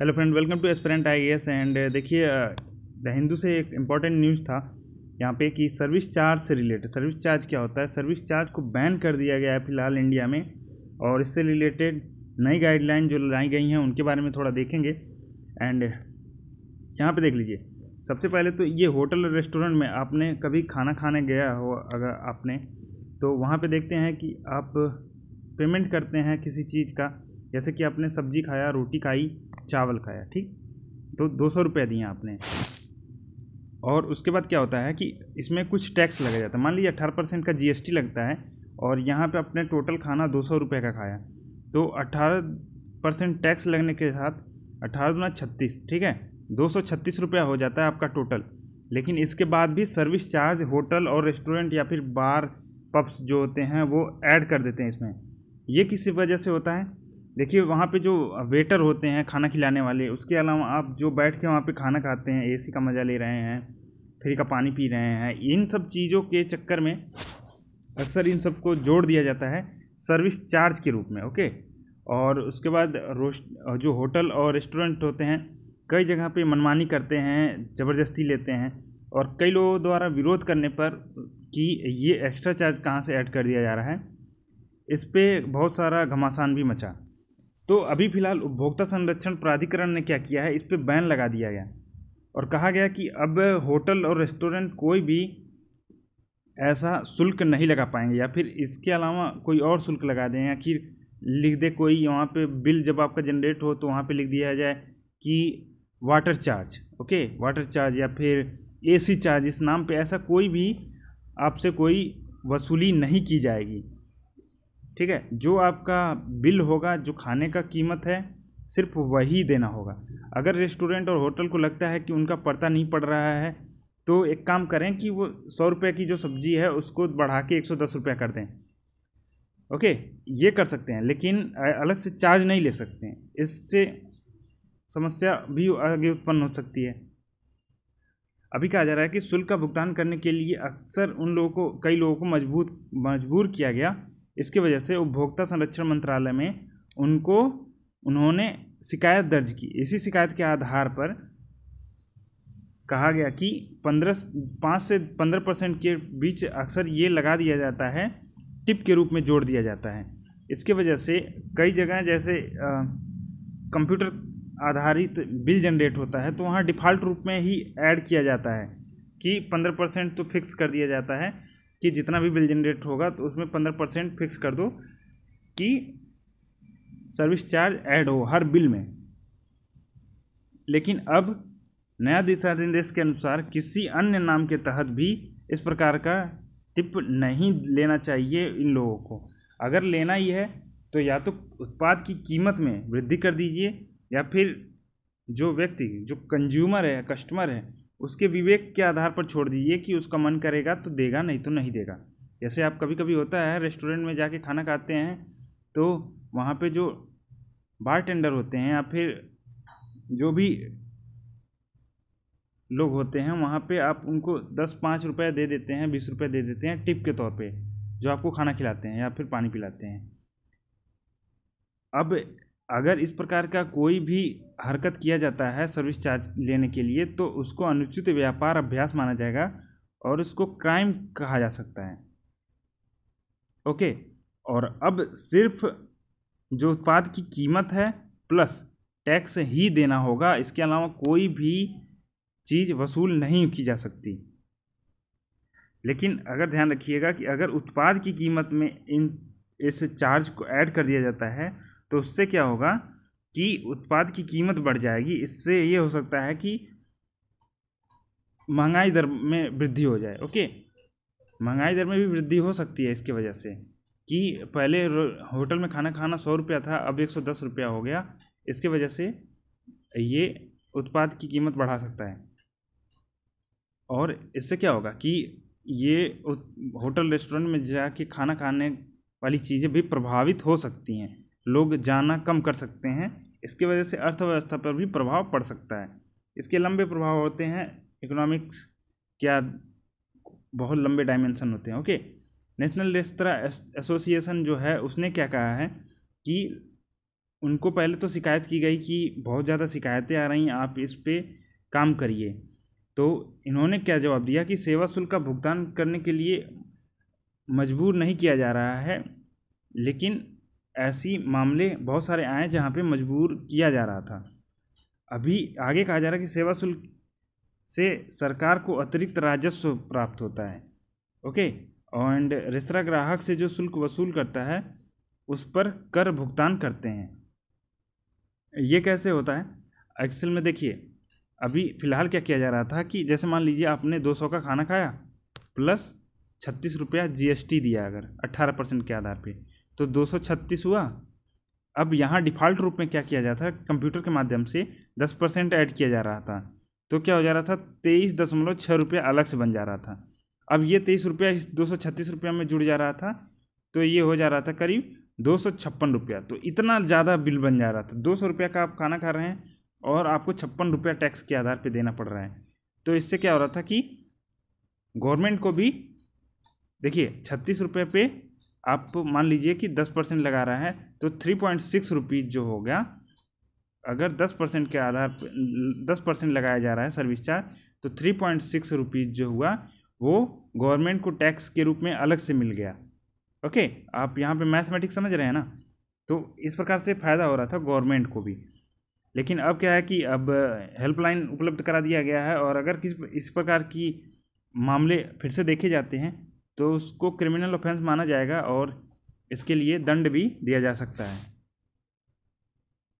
hello friend welcome to aspirant I S and देखिए uh, the Hindu से एक important news था यहाँ पे कि सर्विस चार्ज से रिलेटेड सर्विस चार्ज क्या होता है सर्विस चार्ज को बैन कर दिया गया है फिलहाल इंडिया में और इससे रिलेटेड नई गाइडलाइन जो लाई गई हैं उनके बारे में थोड़ा देखेंगे एंड यहाँ पे देख लीजिए सबसे पहले तो ये होटल और रेस्टोरेंट में आपने कभी खाना खाने गया हो अगर आपने तो वहाँ पर देखते हैं कि आप पेमेंट करते हैं किसी चीज़ का जैसे कि आपने सब्जी खाया रोटी खाई चावल खाया ठीक तो दो सौ रुपये दिए आपने और उसके बाद क्या होता है कि इसमें कुछ टैक्स लगा जाता है मान लीजिए अट्ठारह परसेंट का जीएसटी लगता है और यहाँ पे आपने टोटल खाना दो सौ रुपये का खाया तो अट्ठारह परसेंट टैक्स लगने के साथ अठारह गुना छत्तीस ठीक है दो सौ छत्तीस रुपया हो जाता है आपका टोटल लेकिन इसके बाद भी सर्विस चार्ज होटल और रेस्टोरेंट या फिर बार पब्स जो होते हैं वो ऐड कर देते हैं इसमें ये किसी वजह से होता है देखिए वहाँ पे जो वेटर होते हैं खाना खिलाने वाले उसके अलावा आप जो बैठ के वहाँ पे खाना खाते हैं ए सी का मज़ा ले रहे हैं फ्री का पानी पी रहे हैं इन सब चीज़ों के चक्कर में अक्सर इन सबको जोड़ दिया जाता है सर्विस चार्ज के रूप में ओके और उसके बाद रोस्ट जो होटल और रेस्टोरेंट होते हैं कई जगह पे मनमानी करते हैं ज़बरदस्ती लेते हैं और कई लोगों द्वारा विरोध करने पर कि ये एक्स्ट्रा चार्ज कहाँ से ऐड कर दिया जा रहा है इस पर बहुत सारा घमासान भी मचा तो अभी फिलहाल उपभोक्ता संरक्षण प्राधिकरण ने क्या किया है इस पर बैन लगा दिया गया और कहा गया कि अब होटल और रेस्टोरेंट कोई भी ऐसा शुल्क नहीं लगा पाएंगे या फिर इसके अलावा कोई और शुल्क लगा दें या फिर लिख दे कोई वहाँ पे बिल जब आपका जनरेट हो तो वहाँ पे लिख दिया जाए कि water charge okay water charge या फिर एसी चार्ज इस नाम पे ऐसा कोई भी आपसे कोई वसूली नहीं की जाएगी ठीक है जो आपका बिल होगा जो खाने का कीमत है सिर्फ वही देना होगा अगर रेस्टोरेंट और होटल को लगता है कि उनका पड़ता नहीं पड़ रहा है तो एक काम करें कि वो सौ रुपये की जो सब्ज़ी है उसको बढ़ा के एक सौ दस रुपये कर दें ओके ये कर सकते हैं लेकिन अलग से चार्ज नहीं ले सकते हैं इससे समस्या भी आगे उत्पन्न हो सकती है अभी कहा जा रहा है कि शुल्क का भुगतान करने के लिए अक्सर उन लोगों को कई लोगों को मजबूत मजबूर किया गया इसकी वजह से उपभोक्ता संरक्षण मंत्रालय में उनको उन्होंने शिकायत दर्ज की इसी शिकायत के आधार पर कहा गया कि पंद्रह पाँच से पंद्रह परसेंट के बीच अक्सर ये लगा दिया जाता है टिप के रूप में जोड़ दिया जाता है इसके वजह से कई जगह जैसे कंप्यूटर आधारित बिल जनरेट होता है तो वहाँ डिफ़ॉल्ट रूप में ही ऐड किया जाता है कि पंद्रह परसेंट तो फिक्स कर दिया जाता है कि जितना भी बिल जनरेट होगा तो उसमें पंद्रह परसेंट फिक्स कर दो कि सर्विस चार्ज ऐड हो हर बिल में लेकिन अब नया दिशा निर्देश के अनुसार किसी अन्य नाम के तहत भी इस प्रकार का टिप नहीं लेना चाहिए इन लोगों को अगर लेना ही है तो या तो उत्पाद की कीमत में वृद्धि कर दीजिए या फिर जो व्यक्ति जो कंज्यूमर है कस्टमर है उसके विवेक के आधार पर छोड़ दीजिए कि उसका मन करेगा तो देगा नहीं तो नहीं देगा जैसे आप कभी कभी होता है रेस्टोरेंट में जाके खाना खाते हैं तो वहाँ पे जो बार टेंडर होते हैं या फिर जो भी लोग होते हैं वहाँ पे आप उनको दस पाँच रुपये दे देते हैं बीस रुपये दे देते हैं टिप के तौर पे जो आपको खाना खिलाते हैं या फिर पानी पिलाते हैं अब अगर इस प्रकार का कोई भी हरकत किया जाता है सर्विस चार्ज लेने के लिए तो उसको अनुचित व्यापार अभ्यास माना जाएगा और उसको क्राइम कहा जा सकता है ओके और अब सिर्फ जो उत्पाद की कीमत है प्लस टैक्स ही देना होगा इसके अलावा कोई भी चीज़ वसूल नहीं की जा सकती लेकिन अगर ध्यान रखिएगा कि अगर उत्पाद की कीमत में इन इस चार्ज को ऐड कर दिया जाता है तो उससे क्या होगा कि उत्पाद की कीमत बढ़ जाएगी इससे ये हो सकता है कि महंगाई दर में वृद्धि हो जाए ओके महंगाई दर में भी वृद्धि हो सकती है इसकी वजह से कि पहले होटल में खाना खाना सौ रुपया था अब एक सौ दस रुपया हो गया इसके वजह से ये उत्पाद की कीमत बढ़ा सकता है और इससे क्या होगा कि ये होटल रेस्टोरेंट में जाके खाना खाने वाली चीज़ें भी प्रभावित हो सकती हैं लोग जाना कम कर सकते हैं इसकी वजह से अर्थव्यवस्था पर भी प्रभाव पड़ सकता है इसके लंबे प्रभाव होते हैं इकोनॉमिक्स क्या बहुत लंबे डायमेंशन होते हैं ओके नेशनल रेस्तरा एसोसिएशन जो है उसने क्या कहा है कि उनको पहले तो शिकायत की गई कि बहुत ज़्यादा शिकायतें आ रही हैं आप इस पर काम करिए तो इन्होंने क्या जवाब दिया कि सेवा शुल्क का भुगतान करने के लिए मजबूर नहीं किया जा रहा है लेकिन ऐसी मामले बहुत सारे आए जहाँ पर मजबूर किया जा रहा था अभी आगे कहा जा रहा है कि सेवा शुल्क से सरकार को अतिरिक्त राजस्व प्राप्त होता है ओके एंड रेस्तरा ग्राहक से जो शुल्क वसूल करता है उस पर कर भुगतान करते हैं ये कैसे होता है एक्सेल में देखिए अभी फ़िलहाल क्या किया जा रहा था कि जैसे मान लीजिए आपने 200 का खाना खाया प्लस छत्तीस रुपया जी दिया अगर अट्ठारह परसेंट के आधार पर तो 236 हुआ अब यहाँ डिफ़ॉल्ट रूप में क्या किया जाता था कंप्यूटर के माध्यम से दस परसेंट ऐड किया जा रहा था तो क्या हो जा रहा था तेईस दशमलव छः रुपया अलग से बन जा रहा था अब ये तेईस रुपया इस दो सौ छत्तीस रुपये में जुड़ जा रहा था तो ये हो जा रहा था करीब दो सौ छप्पन रुपया तो इतना ज़्यादा बिल बन जा रहा था दो सौ रुपया का आप खाना खा रहे हैं और आपको छप्पन रुपया टैक्स के आधार पर देना पड़ रहा है तो इससे क्या हो रहा था कि गवर्नमेंट को भी देखिए छत्तीस रुपये पे आप मान लीजिए कि दस परसेंट लगा रहा है तो थ्री पॉइंट सिक्स रुपीज़ जो हो गया अगर दस परसेंट के आधार पर दस परसेंट लगाया जा रहा है सर्विस चार्ज तो थ्री पॉइंट सिक्स रुपीज़ जो हुआ वो गवर्नमेंट को टैक्स के रूप में अलग से मिल गया ओके आप यहाँ पे मैथमेटिक्स समझ रहे हैं ना तो इस प्रकार से फ़ायदा हो रहा था गवर्नमेंट को भी लेकिन अब क्या है कि अब हेल्पलाइन उपलब्ध करा दिया गया है और अगर किस इस प्रकार की मामले फिर से देखे जाते हैं तो उसको क्रिमिनल ऑफेंस माना जाएगा और इसके लिए दंड भी दिया जा सकता है